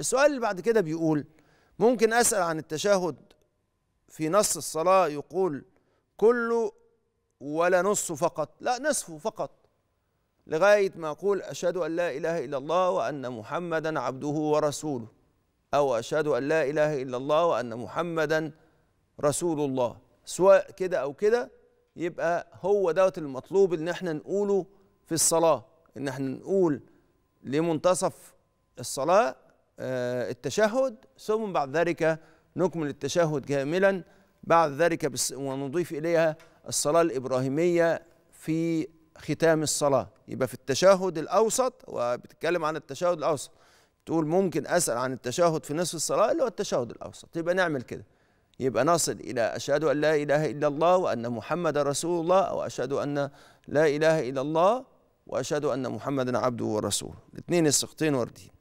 السؤال اللي بعد كده بيقول ممكن أسأل عن التشهد في نص الصلاة يقول كله ولا نصه فقط لا نصفه فقط لغاية ما أقول أشهد أن لا إله إلا الله وأن محمدا عبده ورسوله أو أشهد أن لا إله إلا الله وأن محمدا رسول الله سواء كده أو كده يبقى هو دوت المطلوب إن احنا نقوله في الصلاة إن احنا نقول لمنتصف الصلاة آه، التشهد ثم بعد ذلك نكمل التشهد كاملا بعد ذلك ونضيف إليها الصلاة الإبراهيمية في ختام الصلاة يبقى في التشهد الأوسط وبتتكلم عن التشهد الأوسط تقول ممكن أسأل عن التشهد في نصف الصلاة اللي هو التشهد الأوسط يبقى نعمل كده يبقى نصل إلى أشهد أن لا إله إلا الله وأن محمد رسول الله أو أشهد أن لا إله إلا الله وأشهد أن محمدا عبده ورسوله الاثنين السقطين وردين